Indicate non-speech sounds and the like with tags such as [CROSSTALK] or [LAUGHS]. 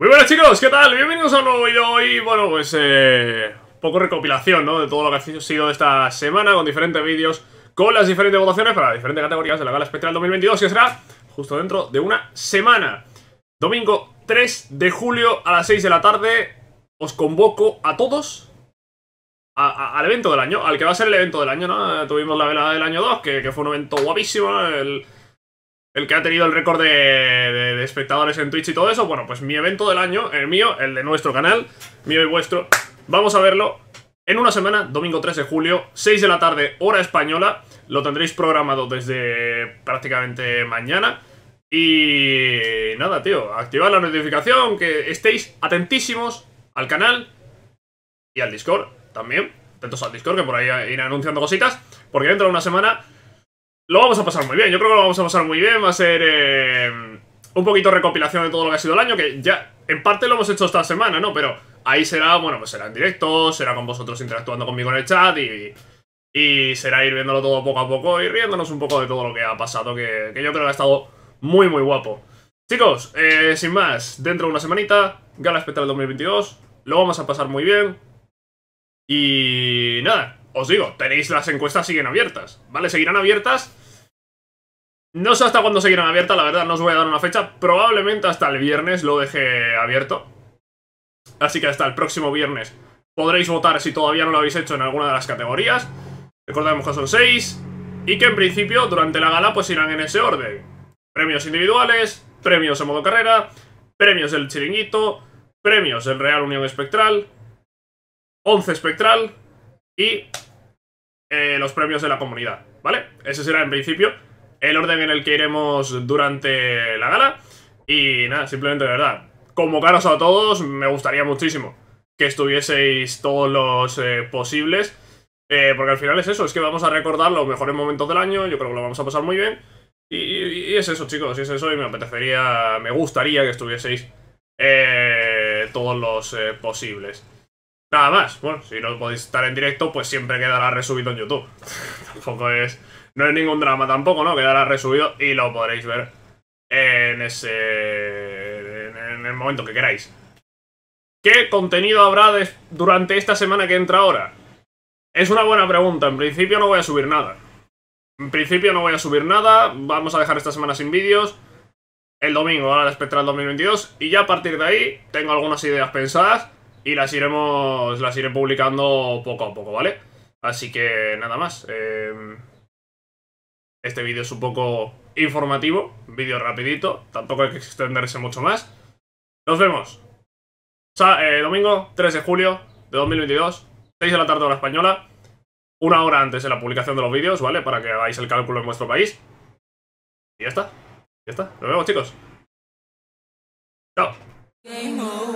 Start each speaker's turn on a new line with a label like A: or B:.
A: Muy buenas chicos, ¿qué tal? Bienvenidos a un nuevo video y bueno, pues eh, poco recopilación, ¿no? De todo lo que ha sido esta semana con diferentes vídeos, con las diferentes votaciones para las diferentes categorías de la Gala Espectral 2022 que será justo dentro de una semana. Domingo 3 de julio a las 6 de la tarde os convoco a todos al evento del año, al que va a ser el evento del año, ¿no? Eh, tuvimos la vela del año 2, que, que fue un evento guapísimo, ¿no? El, el que ha tenido el récord de, espectadores en Twitch y todo eso. Bueno, pues mi evento del año, el mío, el de nuestro canal, mío y vuestro. Vamos a verlo en una semana, domingo 3 de julio, 6 de la tarde, hora española. Lo tendréis programado desde prácticamente mañana. Y nada, tío, activad la notificación, que estéis atentísimos al canal y al Discord también. Atentos al Discord, que por ahí iré anunciando cositas. Porque dentro de una semana lo vamos a pasar muy bien, yo creo que lo vamos a pasar muy bien, va a ser eh, un poquito recopilación de todo lo que ha sido el año, que ya en parte lo hemos hecho esta semana, ¿no? Pero ahí será, bueno, pues será en directo, será con vosotros interactuando conmigo en el chat y, será ir viéndolo todo poco a poco y riéndonos un poco de todo lo que ha pasado, que, yo creo que ha estado muy, muy guapo. Chicos, eh, sin más, dentro de una semanita, Gala Espectral 2022, lo vamos a pasar muy bien. Y nada, os digo, tenéis las encuestas siguen abiertas, ¿vale? Seguirán abiertas no sé hasta cuándo seguirán abiertas, la verdad, no os voy a dar una fecha. Probablemente hasta el viernes lo deje abierto. Así que hasta el próximo viernes podréis votar si todavía no lo habéis hecho en alguna de las categorías. Recordemos que son seis. y que en principio durante la gala pues irán en ese orden. Premios individuales, premios en modo carrera, premios del chiringuito, premios del Real Unión Espectral, 11 Espectral y eh, los premios de la comunidad, ¿vale? Ese será en principio el orden en el que iremos durante la gala. Y nada, simplemente de verdad, convocaros a todos, me gustaría muchísimo que estuvieseis todos los eh, posibles. Eh, porque al final es eso, es que vamos a recordar los mejores momentos del año, yo creo que lo vamos a pasar muy bien. Y, es eso, chicos, y es eso, y me apetecería, me gustaría que estuvieseis eh, todos los posibles. Nada más, bueno, si no podéis estar en directo, pues siempre quedará resubido en YouTube. [LAUGHS] Tampoco es no es ningún drama tampoco, ¿no? Quedará resubido y lo podréis ver en ese. en el momento que queráis. ¿Qué contenido habrá durante esta semana que entra ahora? Es una buena pregunta. En principio no voy a subir nada. En principio no voy a subir nada. Vamos a dejar esta semana sin vídeos. El domingo, ahora la Espectral 2022. Y ya a partir de ahí tengo algunas ideas pensadas y las iremos las iré publicando poco a poco, ¿vale? Así que nada más. Eh... Este vídeo es un poco informativo, vídeo rapidito, tampoco hay que extenderse mucho más. Nos vemos. Eh, domingo 3 de julio de 2022, 6 de la tarde hora española, una hora antes de la publicación de los vídeos, ¿vale? Para que hagáis el cálculo en vuestro país. Y ya está, ya está. Nos vemos chicos. Chao.